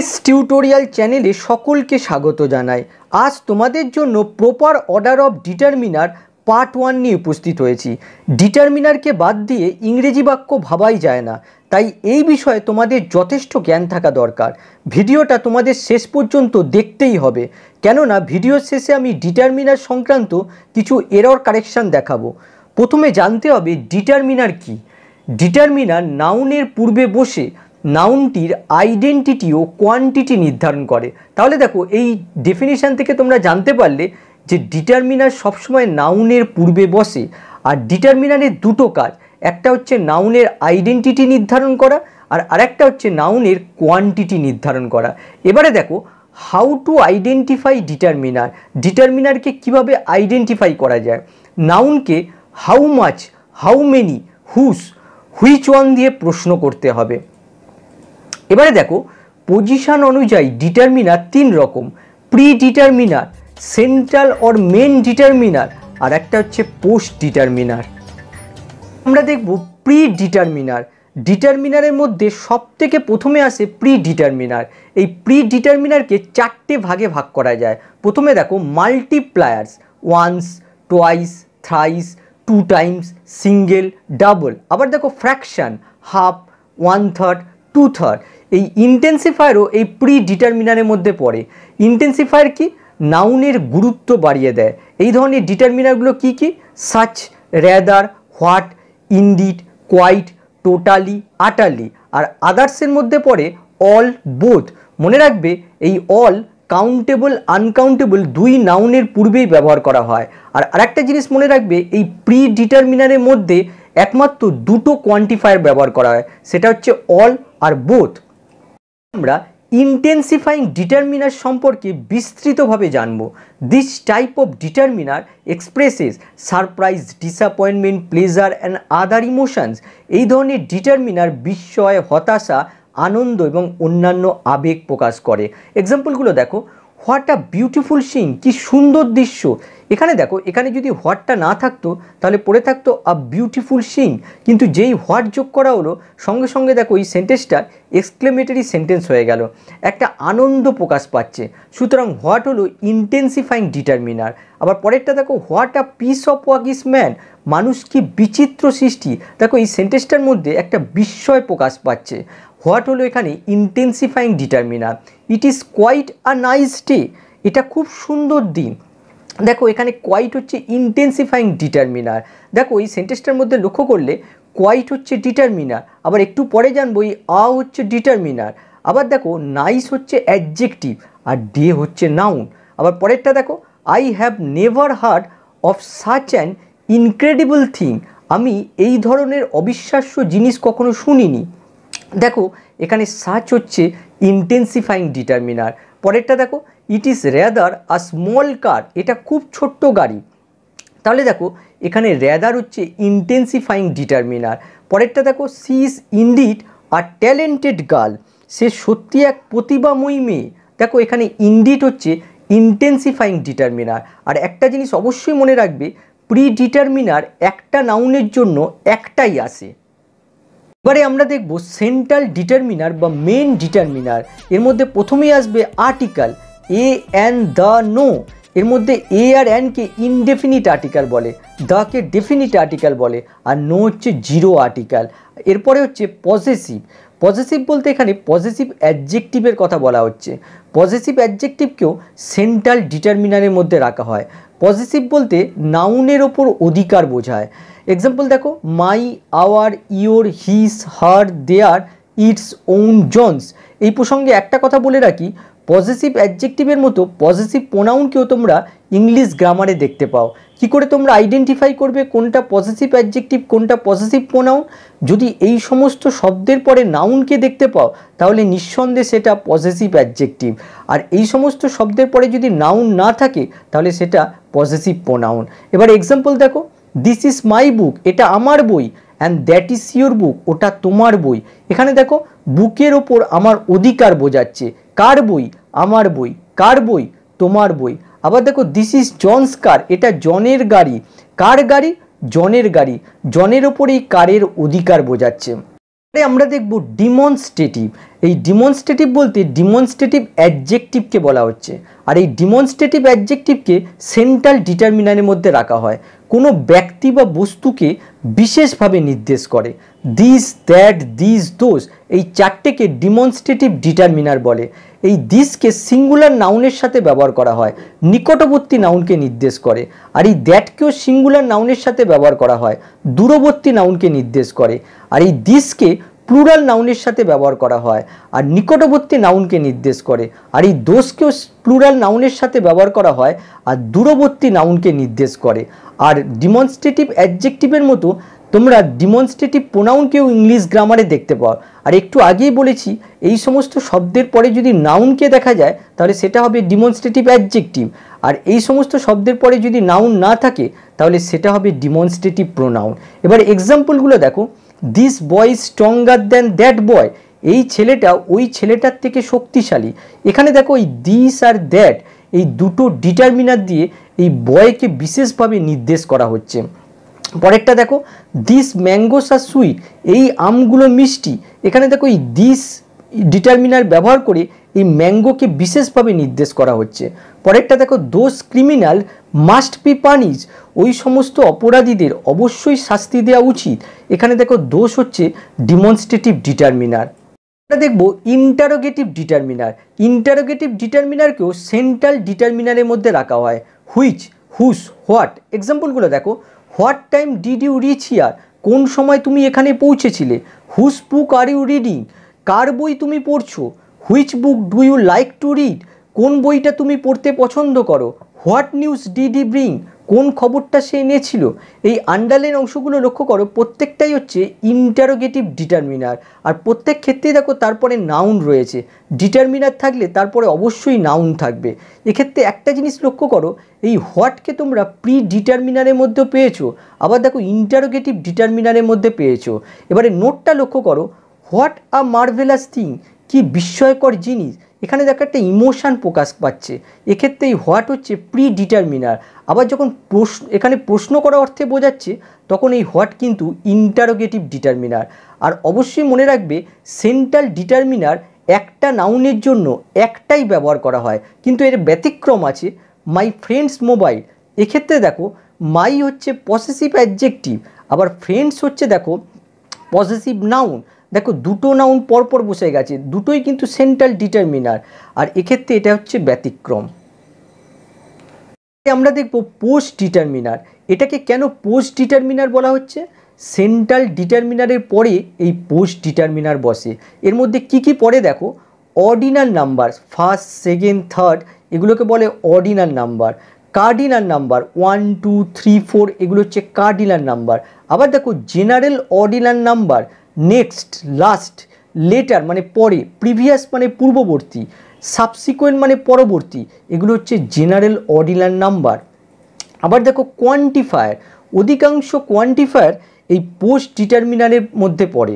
S tutorial চ্যানেলে সকলকে স্বাগত জানাই আজ তোমাদের জন্য proper order of determiner part one নিয়ে উপস্থিত হয়েছি ডিটারমিনারকে বাদ দিয়ে ইংরেজি বাক্য ভাবাই যায় না তাই এই বিষয়ে তোমাদের যথেষ্ট জ্ঞান থাকা দরকার ভিডিওটা তোমাদের শেষ পর্যন্ত দেখতেই হবে কেননা ভিডিও শেষে আমি ডিটারমিনার সংক্রান্ত কিছু এরর কারেকশান দেখাবো প্রথমে জানতে হবে ডিটারমিনার কি ডিটারমিনার নাউনের পূর্বে বসে নাউনটির আইডেন্টিটি ও কোয়ান্টিটি নির্ধারণ করে তাহলে দেখো এই ডেফিনেশান থেকে তোমরা জানতে পারলে যে ডিটারমিনার সবসময় নাউনের পূর্বে বসে আর ডিটারমিনারের দুটো কাজ একটা হচ্ছে নাউনের আইডেন্টিটি নির্ধারণ করা আর আরেকটা হচ্ছে নাউনের কোয়ান্টিটি নির্ধারণ করা এবারে দেখো হাউ টু আইডেন্টিফাই ডিটারমিনার ডিটারমিনারকে কিভাবে আইডেন্টিফাই করা যায় নাউনকে how much how many whose which one দিয়ে প্রশ্ন করতে হবে এবারে দেখো পজিশান অনুযায়ী ডিটারমিনার তিন রকম predeterminer central or main determiner আর একটা হচ্ছে পোস্ট ডিটারমিনার আমরা দেখব প্রি ডিটারমিনার ডিটারমিনারের মধ্যে সব থেকে প্রথমে আসে প্রি ডিটারমিনার এই প্রি ডিটারমিনারকে চারটে ভাগে ভাগ করা যায় প্রথমে দেখো multipliers once twice thrice two times single double আবার দেখো fraction half one third two third এই ইন্টেন্সিফায়ারও এই প্রি ডিটারমিনারের মধ্যে পড়ে ইন্টেন্সিফায়ার কি নাউনের গুরুত্ব বাড়িয়ে দেয় এই ধরনের ডিটারমিনারগুলো কি কি such rather what indeed quite totally utterly আর আদার্সের মধ্যে পড়ে অল বোধ মনে রাখবে এই অল কাউন্টেবল আনকাউন্টেবল দুই নাউনের পূর্বেই ব্যবহার করা হয় আর আরেকটা জিনিস মনে রাখবে এই প্রি ডিটারমিনারের মধ্যে একমাত্র দুটো কোয়ান্টিফায়ার ব্যবহার করা হয় সেটা হচ্ছে অল আর বোথ আমরা ইন্টেন্সিফাইং ডিটারমিনার সম্পর্কে বিস্তৃতভাবে জানব this type of determiner expresses surprise disappointment pleasure and other emotions এই ধরনের ডিটারমিনার বিস্ময় হতাশা আনন্দ এবং অন্যান্য আবেগ প্রকাশ করে এক্সাম্পলগুলো দেখো হোয়াট আ বিউটিফুল সিং কি সুন্দর দৃশ্য এখানে দেখো এখানে যদি হোয়াটটা না থাকতো তাহলে পড়ে থাকতো আ বিউটিফুল সিং কিন্তু যেই হোয়াট যোগ করা হলো সঙ্গে সঙ্গে দেখো এই সেন্টেন্সটা এক্সক্লেমেটারি সেন্টেন্স হয়ে গেল একটা আনন্দ প্রকাশ পাচ্ছে সুতরাং হোয়াট হলো ইন্টেন্সিফাইং ডিটারমিনার আবার পরেরটা দেখো what a piece of work is man মানুষ কি বিচিত্র সৃষ্টি দেখো এই সেন্টেন্সটার মধ্যে একটা বিস্ময় প্রকাশ পাচ্ছে হোয়াট হলো এখানে intensifying determiner it is quite a nice day এটা খুব সুন্দর দিন দেখো এখানে কোয়াইট হচ্ছে ইন্টেন্সিফাইং ডিটারমিনার দেখো এই সেন্টেন্সটার মধ্যে লক্ষ্য করলে কোয়াইট হচ্ছে ডিটারমিনার আবার একটু পরে জানবো এই আ হচ্ছে ডিটারমিনার আবার দেখো নাইস হচ্ছে অ্যাডজেক্টিভ আর ডে হচ্ছে নাউন আবার পরেরটা দেখো I have never heard of such an incredible thing আমি এই ধরনের অবিশ্বাস্য জিনিস কখনো শুনিনি দেখো এখানে সার্চ হচ্ছে ইন্টেন্সিফাইং ডিটারমিনার পরেরটা দেখো it is rather a small car এটা খুব ছোট্ট গাড়ি তাহলে দেখো এখানে রেদার হচ্ছে ইন্টেন্সিফাইং ডিটারমিনার পরেরটা দেখো she is indeed a talented girl সে সত্যি এক প্রতিভাময়ী মেয়ে দেখো এখানে ইন্ডিট হচ্ছে ইন্টেন্সিফাইং ডিটারমিনার আর একটা জিনিস অবশ্যই মনে রাখবে প্রি ডিটারমিনার একটা নাউনের জন্য একটাই আসে এবারে আমরা দেখব সেন্ট্রাল ডিটারমিনার বা মেন ডিটারমিনার এর মধ্যে প্রথমেই আসবে article a and the no এর মধ্যে এ আর অ্যানকে ইনডেফিনিট আর্টিকাল বলে কে ডেফিনিট আর্টিকাল বলে আর নো হচ্ছে জিরো আর্টিকাল এরপরে হচ্ছে পজেসিভ পজিটিভ বলতে এখানে পজিটিভ অ্যাডজেক্টিভের কথা বলা হচ্ছে পজিটিভ অ্যাডজেক্টিভকেও সেন্ট্রাল ডিটারমিনারের মধ্যে রাখা হয় পজিটিভ বলতে নাউনের ওপর অধিকার বোঝায় এক্সাম্পল দেখো my our your his her their its own John's এই প্রসঙ্গে একটা কথা বলে রাখি পজিটিভ অ্যাডজেক্টিভের মতো পজিটিভ প্রোনাউনকেও তোমরা ইংলিশ গ্রামারে দেখতে পাও কি করে তোমরা আইডেন্টিফাই করবে কোনটা পজিটিভ অ্যাডজেক্টিভ কোনটা পজিটিভ প্রোনাউন যদি এই সমস্ত শব্দের পরে নাউনকে দেখতে পাও তাহলে নিঃসন্দেহে সেটা পজিটিভ অ্যাডজেক্টিভ আর এই সমস্ত শব্দের পরে যদি নাউন না থাকে তাহলে সেটা পজিটিভ প্রোনাউন এবার এক্সাম্পল দেখো দিস ইজ মাই বুক এটা আমার বই and that is your book ওটা তোমার বই এখানে দেখো বুকের ওপর আমার অধিকার বোঝাচ্ছে কার বই আমার বই কার বই তোমার বই আবার দেখো দিস ইজ জনস কার এটা জনের গাড়ি কার গাড়ি জনের গাড়ি জনের ওপরেই কারের অধিকার বোঝাচ্ছে পরে আমরা দেখব ডিমনস্ট্রেটিভ এই ডিমনস্ট্রেটিভ বলতে ডিমনস্ট্রেটিভ অ্যাডজেক্টিভকে বলা হচ্ছে আর এই ডিমনস্ট্রেটিভ অ্যাডজেক্টিভকে সেন্ট্রাল ডিটারমিনারের মধ্যে রাখা হয় কোনো ব্যক্তি বা বস্তুকে বিশেষভাবে নির্দেশ করে দিস দ্যাট দিস দোষ এই চারটেকে ডিমনস্ট্রেটিভ ডিটারমিনার বলে এই দিসকে সিঙ্গুলার নাউনের সাথে ব্যবহার করা হয় নিকটবর্তী নাউনকে নির্দেশ করে আর এই দ্যাটকেও সিঙ্গুলার নাউনের সাথে ব্যবহার করা হয় দূরবর্তী নাউনকে নির্দেশ করে আর এই দিসকে প্লুরাল নাউনের সাথে ব্যবহার করা হয় আর নিকটবর্তী নাউনকে নির্দেশ করে আর এই দোষকেও প্লুরাল নাউনের সাথে ব্যবহার করা হয় আর দূরবর্তী নাউনকে নির্দেশ করে আর ডিমনস্ট্রেটিভ অ্যাডজেক্টিভের মতো তোমরা ডিমনস্ট্রেটিভ প্রোনাউনকেও ইংলিশ গ্রামারে দেখতে পাও আর একটু আগেই বলেছি এই সমস্ত শব্দের পরে যদি নাউনকে দেখা যায় তাহলে সেটা হবে ডিমনস্ট্রেটিভ অ্যাডজেক্টিভ আর এই সমস্ত শব্দের পরে যদি নাউন না থাকে তাহলে সেটা হবে ডিমনস্ট্রেটিভ প্রোনাউন এবার এক্সাম্পলগুলো দেখো this boy stronger than that boy এই ছেলেটা ওই ছেলেটার থেকে শক্তিশালী এখানে দেখো এই দিস আর দ্যাট এই দুটো ডিটারমিনার দিয়ে এই বয়কে বিশেষভাবে নির্দেশ করা হচ্ছে পরেরটা দেখো দিস ম্যাঙ্গোস আর সুইট এই আমগুলো মিষ্টি এখানে দেখো এই দিস ডিটারমিনার ব্যবহার করে এই ম্যাঙ্গোকে বিশেষভাবে নির্দেশ করা হচ্ছে পরেরটা দেখো দোষ ক্রিমিনাল মাস্ট বি পানিশ ওই সমস্ত অপরাধীদের অবশ্যই শাস্তি দেওয়া উচিত এখানে দেখো দোষ হচ্ছে ডিমনস্ট্রেটিভ ডিটারমিনার আমরা দেখব ইন্টারোগেটিভ ডিটারমিনার ইন্টারোগেটিভ ডিটারমিনারকেও সেন্ট্রাল ডিটারমিনারের মধ্যে রাখা হয় হুইচ হুস হোয়াট এক্সাম্পলগুলো দেখো what time did you reach here কোন সময় তুমি এখানে পৌঁছেছিলে হুস বুক আর ইউ রিডিং কার বই তুমি পড়ছো which book do you like to read কোন বইটা তুমি পড়তে পছন্দ করো হোয়াট নিউজ ডিডি ব্রিং কোন খবরটা সে এনেছিল এই আন্ডারলাইন অংশগুলো লক্ষ্য করো প্রত্যেকটাই হচ্ছে ইন্টারোগেটিভ ডিটারমিনার আর প্রত্যেক ক্ষেত্রেই দেখো তারপরে নাউন রয়েছে ডিটারমিনার থাকলে তারপরে অবশ্যই নাউন থাকবে এক্ষেত্রে একটা জিনিস লক্ষ্য করো এই হোয়াটকে তোমরা প্রি ডিটারমিনারের মধ্যে পেয়েছো আবার দেখো ইন্টারোগেটিভ ডিটারমিনারের মধ্যে পেয়েছো এবারে নোটটা লক্ষ্য করো হোয়াট আ মার্ভেলাস থিং কি বিস্ময়কর জিনিস এখানে দেখো একটা ইমোশান প্রকাশ পাচ্ছে এক্ষেত্রে এই হোয়াট হচ্ছে প্রি ডিটারমিনার আবার যখন প্রশ্ন এখানে প্রশ্ন করা অর্থে বোঝাচ্ছে তখন এই হোয়াট কিন্তু ইন্টারোগেটিভ ডিটারমিনার আর অবশ্যই মনে রাখবে সেন্ট্রাল ডিটারমিনার একটা নাউনের জন্য একটাই ব্যবহার করা হয় কিন্তু এর ব্যতিক্রম আছে মাই ফ্রেন্ডস মোবাইল এক্ষেত্রে দেখো মাই হচ্ছে পসেসিভ অ্যাডজেক্টিভ আবার ফ্রেন্ডস হচ্ছে দেখো পসেসিভ নাউন দেখো দুটো নাউন পরপর বসে গেছে দুটোই কিন্তু সেন্ট্রাল ডিটারমিনার আর এক্ষেত্রে এটা হচ্ছে ব্যতিক্রম আমরা দেখব পোস্ট ডিটারমিনার এটাকে কেন পোস্ট ডিটারমিনার বলা হচ্ছে সেন্ট্রাল ডিটারমিনারের পরে এই পোস্ট ডিটারমিনার বসে এর মধ্যে কি কি পরে দেখো ordinal number first second third এগুলোকে বলে ordinal number cardinal number one two three four এগুলো হচ্ছে কার্ডিনাল নাম্বার আবার দেখো general ordinal number next last later মানে পরে প্রিভিয়াস মানে পূর্ববর্তী সাবসিকোয়েন্ট মানে পরবর্তী এগুলো হচ্ছে জেনারেল অর্ডিনার নাম্বার আবার দেখো কোয়ান্টিফায়ার অধিকাংশ কোয়ান্টিফায়ার এই পোস্ট ডিটারমিনারের মধ্যে পড়ে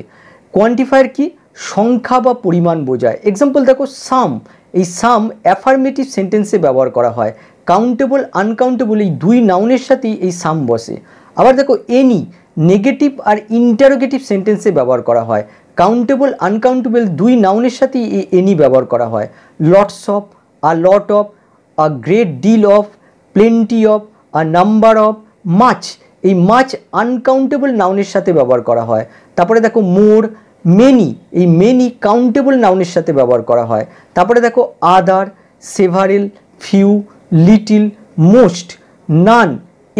কোয়ান্টিফায়ার কি সংখ্যা বা পরিমাণ বোঝায় এক্সাম্পল দেখো সাম এই সাম অ্যাফার্মেটিভ সেন্টেন্সে ব্যবহার করা হয় কাউন্টেবল আনকাউন্টেবল এই দুই নাউনের সাথেই এই সাম বসে আবার দেখো এনি নেগেটিভ আর ইন্টারোগেটিভ সেন্টেন্সে ব্যবহার করা হয় কাউন্টেবল আনকাউন্টেবল দুই নাউনের সাথে এই এনি ব্যবহার করা হয় lots of a lot of a great deal of plenty of a number of much এই মাছ আনকাউন্টেবল নাউনের সাথে ব্যবহার করা হয় তারপরে দেখো মোর মেনি এই মেনি কাউন্টেবল নাউনের সাথে ব্যবহার করা হয় তারপরে দেখো other several few little most none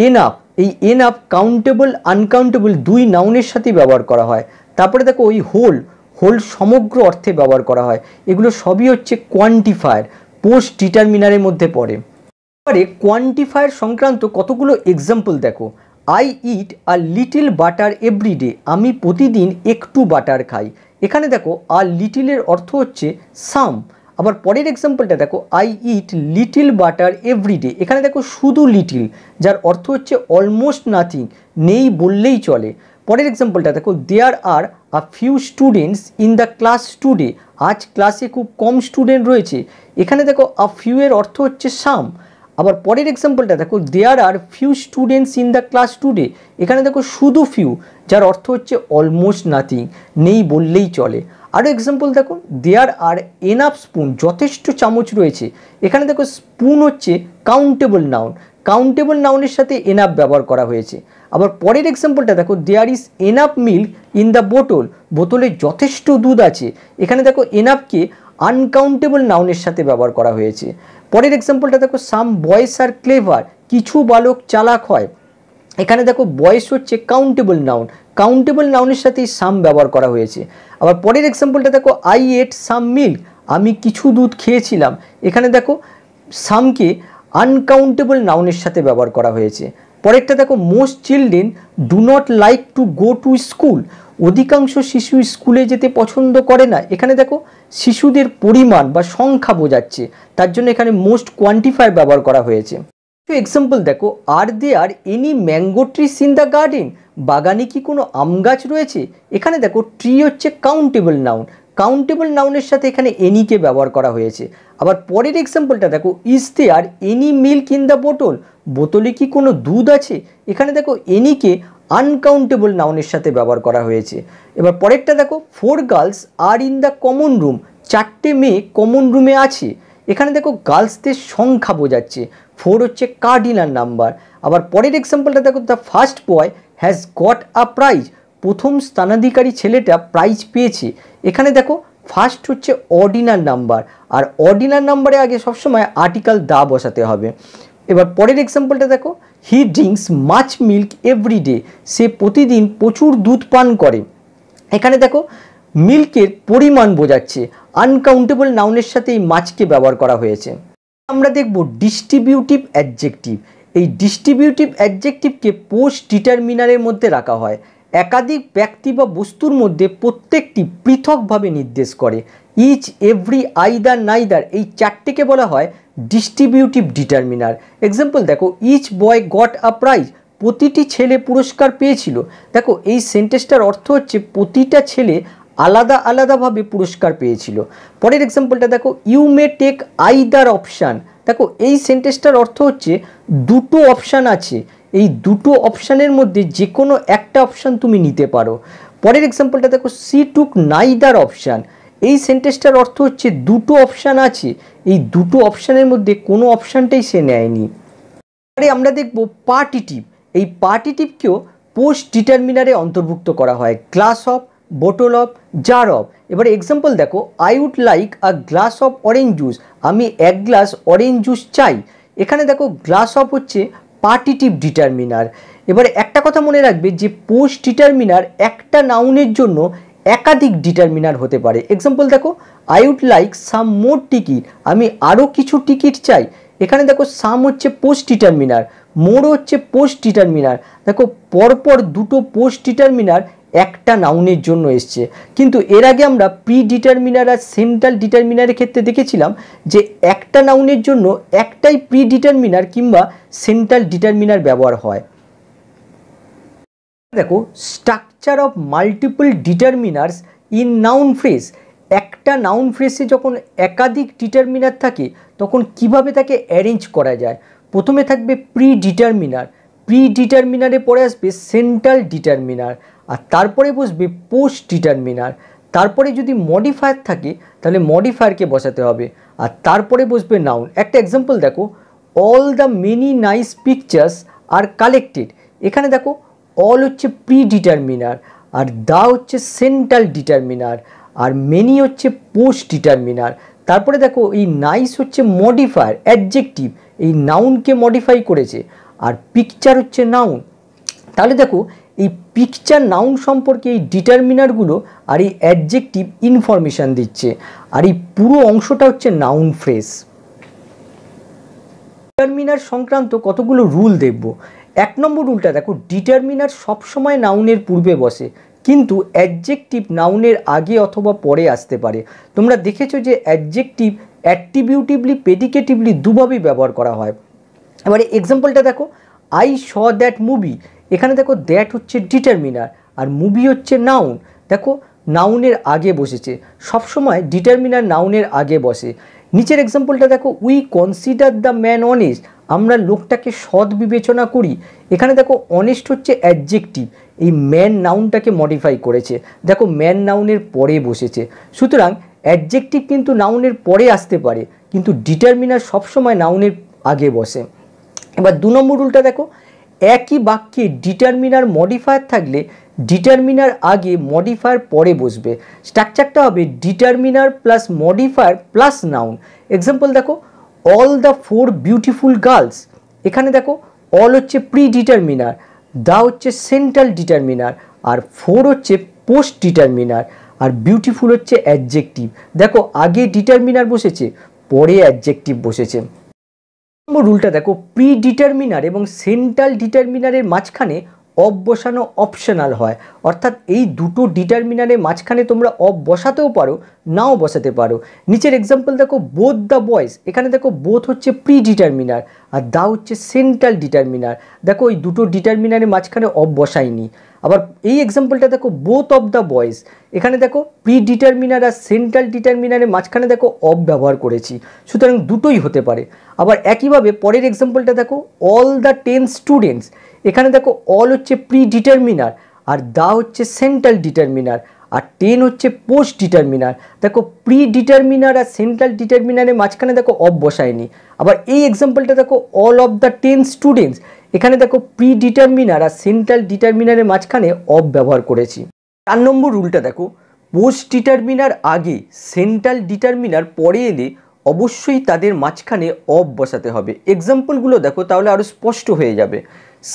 enough এই এন আপ কাউন্টেবল আনকাউন্টেবল দুই নাউনের সাথে ব্যবহার করা হয় তারপরে দেখো ওই হোল হোল সমগ্র অর্থে ব্যবহার করা হয় এগুলো সবই হচ্ছে কোয়ান্টিফায়ার পোস্ট ডিটারমিনারের মধ্যে পড়ে এবারে কোয়ান্টিফায়ার সংক্রান্ত কতগুলো এক্সাম্পল দেখো I eat a little butter everyday আমি প্রতিদিন একটু বাটার খাই এখানে দেখো আ লিটিলের অর্থ হচ্ছে সাম আবার পরের এক্সাম্পলটা দেখো I eat little butter everyday এখানে দেখো শুধু লিটিল যার অর্থ হচ্ছে অলমোস্ট নাথিং নেই বললেই চলে পরের এক্সাম্পলটা দেখো there are a few students in the class today আজ ক্লাসে খুব কম স্টুডেন্ট রয়েছে এখানে দেখো আ ফিউ এর অর্থ হচ্ছে সাম আবার পরের এক্সাম্পলটা দেখো there are few students in the class today এখানে দেখো শুধু ফিউ যার অর্থ হচ্ছে অলমোস্ট নাথিং নেই বললেই চলে আরও এক্সাম্পল দেখো দেয়ার আর এনাফ স্পুন যথেষ্ট চামচ রয়েছে এখানে দেখো স্পুন হচ্ছে কাউন্টেবল নাউন কাউন্টেবল নাউনের সাথে এনাফ ব্যবহার করা হয়েছে আবার পরের এক্সাম্পলটা দেখো there is enough milk in the bottle বোতলে যথেষ্ট দুধ আছে এখানে দেখো এনাফকে আনকাউন্টেবল নাউনের সাথে ব্যবহার করা হয়েছে পরের এক্সাম্পলটা দেখো সাম বয়েস আর ক্লেভার কিছু বালক চালাক হয় এখানে দেখো বয়স হচ্ছে কাউন্টেবল নাউন কাউন্টেবল নাউনের সাথে সাম ব্যবহার করা হয়েছে আবার পরের এক্সাম্পলটা দেখো আই এট সাম মিল্ক আমি কিছু দুধ খেয়েছিলাম এখানে দেখো সামকে আনকাউন্টেবল নাউনের সাথে ব্যবহার করা হয়েছে পরেরটা দেখো most children do not like to go to school অধিকাংশ শিশু স্কুলে যেতে পছন্দ করে না এখানে দেখো শিশুদের পরিমাণ বা সংখ্যা বোঝাচ্ছে তার জন্য এখানে মোস্ট কোয়ান্টিফায়ার ব্যবহার করা হয়েছে তো এক্সাম্পল দেখো are there any mango trees in the garden বাগানে কি কোনো আম গাছ রয়েছে এখানে দেখো ট্রি হচ্ছে কাউন্টেবল নাউন কাউন্টেবল নাউনের সাথে এখানে এনিকে ব্যবহার করা হয়েছে আবার পরের এক্সাম্পলটা দেখো is there any milk in the bottle বোতলে কি কোনো দুধ আছে এখানে দেখো এনিকে আনকাউন্টেবল নাউনের সাথে ব্যবহার করা হয়েছে এবার পরেরটা দেখো four girls are in the common room চারটে মেয়ে কমন রুমে আছে এখানে দেখো গার্লসদের সংখ্যা বোঝাচ্ছে ফোর হচ্ছে কার্ডিনাল নাম্বার আবার পরের এক্সাম্পলটা দেখো the first boy has got a prize প্রথম স্থানাধিকারী ছেলেটা প্রাইজ পেয়েছে এখানে দেখো ফার্স্ট হচ্ছে অর্ডিনার নাম্বার আর অর্ডিনার নাম্বারে আগে সবসময় আর্টিকাল দা বসাতে হবে এবার পরের এক্সাম্পলটা দেখো he drinks much milk everyday সে প্রতিদিন প্রচুর দুধ পান করে এখানে দেখো মিল্কের পরিমাণ বোঝাচ্ছে আনকাউন্টেবল নাউনের সাথে এই মাছকে ব্যবহার করা হয়েছে আমরা দেখব ডিস্ট্রিবিউটিভ অ্যাডজেক্টিভ এই ডিস্ট্রিবিউটিভ অ্যাডজেক্টিভকে পোস্ট ডিটারমিনারের মধ্যে রাখা হয় একাধিক ব্যক্তি বা বস্তুর মধ্যে প্রত্যেকটি পৃথকভাবে নির্দেশ করে ইচ এভরি আইদার নাইদার এই চারটিকে বলা হয় ডিস্ট্রিবিউটিভ ডিটারমিনার এক্সাম্পল দেখো each boy got a prize প্রতিটি ছেলে পুরস্কার পেয়েছিল দেখো এই সেন্টেন্সটার অর্থ হচ্ছে প্রতিটা ছেলে আলাদা আলাদাভাবে পুরস্কার পেয়েছিল পরের এক্সাম্পলটা দেখো you may take either option দেখো এই সেন্টেন্সটার অর্থ হচ্ছে দুটো অপশান আছে এই দুটো অপশানের মধ্যে যে কোনো একটা অপশান তুমি নিতে পারো পরের এক্সাম্পলটা দেখো সি টুক নাইদার অপশান এই সেন্টেন্সটার অর্থ হচ্ছে দুটো অপশান আছে এই দুটো অপশানের মধ্যে কোনো অপশানটাই সে নেয়নি পরে আমরা দেখব পার্টিটিভ এই পার্টিটিভকেও পোস্ট ডিটারমিনারে অন্তর্ভুক্ত করা হয় class of bottle of jar of এবার এক্সাম্পল দেখো I would like a glass of orange juice আমি এক গ্লাস অরেঞ্জ জুস চাই এখানে দেখো গ্লাস অফ হচ্ছে পার্টিটিভ ডিটারমিনার এবার একটা কথা মনে রাখবে যে পোস্ট ডিটারমিনার একটা নাউনের জন্য একাধিক ডিটারমিনার হতে পারে এক্সাম্পল দেখো I would like some more ticket আমি আরও কিছু টিকিট চাই এখানে দেখো সাম হচ্ছে পোস্ট ডিটারমিনার মোর হচ্ছে পোস্ট ডিটারমিনার দেখো পরপর দুটো পোস্ট ডিটারমিনার একটা নাউনের জন্য এসছে কিন্তু এর আগে আমরা প্রি ডিটারমিনার আর সেন্ট্রাল ডিটারমিনারের ক্ষেত্রে দেখেছিলাম যে একটা নাউনের জন্য একটাই প্রি ডিটারমিনার কিংবা সেন্ট্রাল ডিটারমিনার ব্যবহার হয় দেখো structure of multiple determiners in noun phrase একটা নাউন ফ্রেজে যখন একাধিক ডিটারমিনার থাকে তখন কিভাবে তাকে অ্যারেঞ্জ করা যায় প্রথমে থাকবে প্রি ডিটারমিনার প্রি ডিটারমিনারে পরে আসবে সেন্ট্রাল ডিটারমিনার আর তারপরে বসবে পোস্ট ডিটারমিনার তারপরে যদি মডিফায়ার থাকে তাহলে মডিফায়ারকে বসাতে হবে আর তারপরে বসবে নাউন একটা এক্সাম্পল দেখো all the many nice pictures are collected এখানে দেখো অল হচ্ছে প্রি ডিটারমিনার আর দা হচ্ছে সেন্ট্রাল ডিটারমিনার আর মেনি হচ্ছে পোস্ট ডিটারমিনার তারপরে দেখো এই নাইস হচ্ছে মডিফায়ার অ্যাডজেক্টিভ এই নাউনকে মডিফাই করেছে আর পিকচার হচ্ছে নাউন তাহলে দেখো এই পিকচার নাউন সম্পর্কে এই ডিটারমিনারগুলো আর এই অ্যাডজেক্টিভ ইনফরমেশান দিচ্ছে আর এই পুরো অংশটা হচ্ছে নাউন ফ্রেস ডিটারমিনার সংক্রান্ত কতগুলো রুল দেখব এক নম্বর রুলটা দেখো ডিটারমিনার সবসময় নাউনের পূর্বে বসে কিন্তু অ্যাডজেক্টিভ নাউনের আগে অথবা পরে আসতে পারে তোমরা দেখেছো যে অ্যাডজেক্টিভ অ্যাট্রিবিউটিভলি পেডিকেটিভলি দুভাবেই ব্যবহার করা হয় এবারে এক্সাম্পলটা দেখো আই শ দ্যাট মুভি এখানে দেখো দ্যাট হচ্ছে ডিটারমিনার আর মুভি হচ্ছে নাউন দেখো নাউনের আগে বসেছে সবসময় ডিটারমিনার নাউনের আগে বসে নিচের এক্সাম্পলটা দেখো we consider the man honest আমরা লোকটাকে সৎ বিবেচনা করি এখানে দেখো অনেস্ট হচ্ছে অ্যাডজেক্টিভ এই ম্যান নাউনটাকে মডিফাই করেছে দেখো ম্যান নাউনের পরে বসেছে সুতরাং অ্যাডজেক্টিভ কিন্তু নাউনের পরে আসতে পারে কিন্তু ডিটারমিনার সবসময় নাউনের আগে বসে এবার দু নম্বর রুলটা দেখো একই বাক্যে ডিটারমিনার মডিফায়ার থাকলে ডিটারমিনার আগে মডিফায়ার পরে বসবে স্ট্রাকচারটা হবে determiner plus modifier plus noun example দেখো all the four beautiful girls এখানে দেখো অল হচ্ছে প্রি ডিটারমিনার দা হচ্ছে সেন্ট্রাল ডিটারমিনার আর ফোর হচ্ছে পোস্ট ডিটারমিনার আর বিউটিফুল হচ্ছে অ্যাডজেক্টিভ দেখো আগে ডিটারমিনার বসেছে পরে অ্যাডজেক্টিভ বসেছে নম্বর রুলটা দেখো প্রি ডিটারমিনার এবং সেন্ট্রাল ডিটারমিনারের মাঝখানে অফ বসানো অপশনাল হয় অর্থাৎ এই দুটো ডিটারমিনারের মাঝখানে তোমরা অফ বসাতেও পারো নাও বসাতে পারো নিচের এক্সাম্পল দেখো বোথ দ্য বয়েস এখানে দেখো বোথ হচ্ছে প্রি ডিটারমিনার আর দা হচ্ছে সেন্ট্রাল ডিটারমিনার দেখো এই দুটো ডিটারমিনারের মাঝখানে অফ বসায়নি আবার এই এক্সাম্পলটা দেখো বোথ অফ দ্য বয়েস এখানে দেখো প্রি ডিটারমিনার আর সেন্ট্রাল ডিটারমিনারের মাঝখানে দেখো অফ ব্যবহার করেছি সুতরাং দুটোই হতে পারে আবার একইভাবে পরের এক্সাম্পলটা দেখো অল দ্য টেন স্টুডেন্টস এখানে দেখো অল হচ্ছে প্রি ডিটারমিনার আর দা হচ্ছে সেন্ট্রাল ডিটারমিনার আর টেন হচ্ছে পোস্ট ডিটারমিনার দেখো প্রি ডিটারমিনার আর সেন্ট্রাল ডিটারমিনারের মাঝখানে দেখো অফ বসায়নি আবার এই এক্সাম্পলটা দেখো all of the ten students এখানে দেখো প্রি ডিটারমিনার আর সেন্ট্রাল ডিটারমিনারের মাঝখানে অফ ব্যবহার করেছি চার নম্বর রুলটা দেখো পোস্ট ডিটারমিনার আগে সেন্ট্রাল ডিটারমিনার পরে এলে অবশ্যই তাদের মাঝখানে অফ বসাতে হবে এক্সাম্পলগুলো দেখো তাহলে আরও স্পষ্ট হয়ে যাবে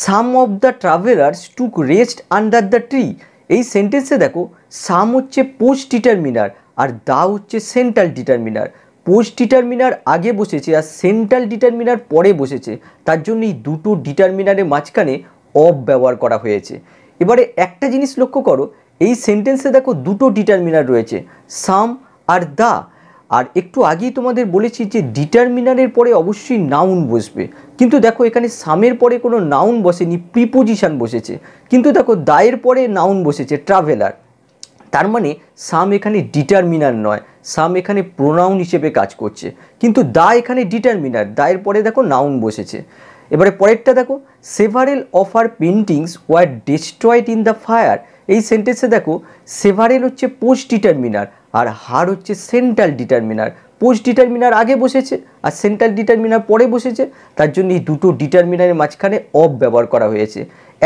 some of the travellers took rest under the tree এই সেন্টেন্সে দেখো সাম হচ্ছে পোস্ট ডিটারমিনার আর দা হচ্ছে সেন্ট্রাল ডিটারমিনার পোস্ট ডিটারমিনার আগে বসেছে আর সেন্ট্রাল ডিটারমিনার পরে বসেছে তার জন্য এই দুটো ডিটারমিনারের মাঝখানে অফ ব্যবহার করা হয়েছে এবারে একটা জিনিস লক্ষ্য করো এই সেন্টেন্সে দেখো দুটো ডিটারমিনার রয়েছে সাম আর দা আর একটু আগেই তোমাদের বলেছি যে ডিটারমিনারের পরে অবশ্যই নাউন বসবে কিন্তু দেখো এখানে সামের পরে কোনো নাউন বসেনি প্রিপোজিশান বসেছে কিন্তু দেখো দায়ের পরে নাউন বসেছে ট্রাভেলার তার মানে সাম এখানে ডিটারমিনার নয় সাম এখানে প্রোনাউন হিসেবে কাজ করছে কিন্তু দা এখানে ডিটারমিনার দায়ের পরে দেখো নাউন বসেছে এবারে পরেরটা দেখো several of our paintings were destroyed in the fire এই সেন্টেন্সে দেখো সেভারেল হচ্ছে পোস্ট ডিটারমিনার আর হার হচ্ছে সেন্ট্রাল ডিটারমিনার পোস্ট ডিটারমিনার আগে বসেছে আর সেন্ট্রাল ডিটারমিনার পরে বসেছে তার জন্য এই দুটো ডিটারমিনারের মাঝখানে অফ ব্যবহার করা হয়েছে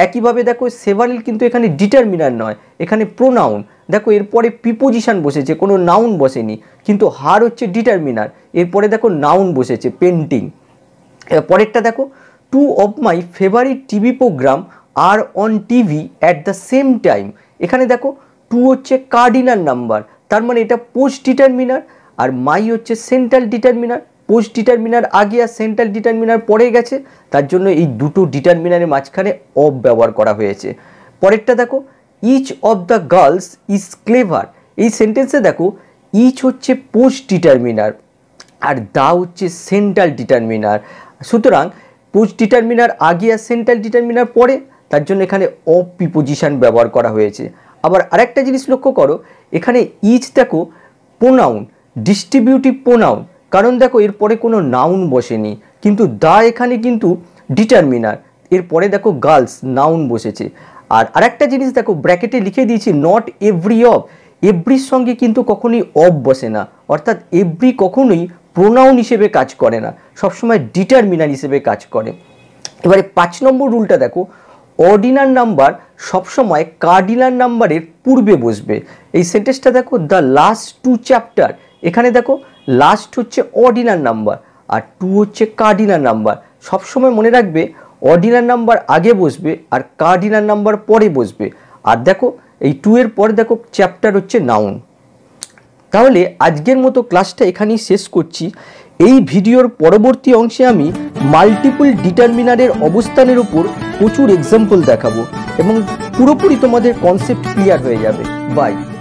একইভাবে দেখো সেভারেল কিন্তু এখানে ডিটারমিনার নয় এখানে প্রোনাউন দেখো এরপরে প্রিপোজিশান বসেছে কোনো নাউন বসেনি কিন্তু হার হচ্ছে ডিটারমিনার এরপরে দেখো নাউন বসেছে পেন্টিং পরেরটা দেখো two of my favourite TV programme are on TV at the same time এখানে দেখো টু হচ্ছে কার্ডিনাল নাম্বার তার মানে এটা পোস্ট ডিটারমিনার আর মাই হচ্ছে সেন্ট্রাল ডিটারমিনার পোস্ট ডিটারমিনার আগে আর সেন্ট্রাল ডিটারমিনার পরে গেছে তার জন্য এই দুটো ডিটারমিনারের মাঝখানে অফ ব্যবহার করা হয়েছে পরেরটা দেখো each of the girls is clever এই সেন্টেন্সে দেখো ইচ হচ্ছে পোস্ট ডিটারমিনার আর দা হচ্ছে সেন্ট্রাল ডিটারমিনার সুতরাং পোস্ট ডিটারমিনার আগে আর সেন্ট্রাল ডিটারমিনার পরে তার জন্য এখানে অপ পিপোজিশান ব্যবহার করা হয়েছে আবার আরেকটা জিনিস লক্ষ্য করো এখানে ইচ দেখো প্রোনাউন ডিস্ট্রিবিউটিভ প্রোনাউন কারণ দেখো এরপরে কোনো নাউন বসেনি কিন্তু দা এখানে কিন্তু ডিটারমিনার এরপরে দেখো গার্লস নাউন বসেছে আর আরেকটা জিনিস দেখো ব্র্যাকেটে লিখে দিয়েছি নট এভরি অব এভরির সঙ্গে কিন্তু কখনোই অব বসে না অর্থাৎ এভরি কখনোই প্রোনাউন হিসেবে কাজ করে না সবসময় ডিটারমিনার হিসেবে কাজ করে এবারে পাঁচ নম্বর রুলটা দেখো অর্ডিনার নাম্বার সবসময় কার্ডিনার নাম্বারের পূর্বে বসবে এই সেন্টেন্সটা দেখো দ্য লাস্ট টু চ্যাপ্টার এখানে দেখো লাস্ট হচ্ছে অর্ডিনার নাম্বার আর টু হচ্ছে কার্ডিনার নাম্বার সবসময় মনে রাখবে অর্ডিনার নাম্বার আগে বসবে আর কার্ডিনার নাম্বার পরে বসবে আর দেখো এই টু এর পরে দেখো চ্যাপ্টার হচ্ছে নাউন তাহলে আজকের মতো ক্লাসটা এখানেই শেষ করছি এই ভিডিওর পরবর্তী অংশে আমি মাল্টিপল ডিটারমিনারের অবস্থানের উপর প্রচুর এক্সাম্পল দেখাবো এবং পুরোপুরি তোমাদের কনসেপ্ট ক্লিয়ার হয়ে যাবে বাই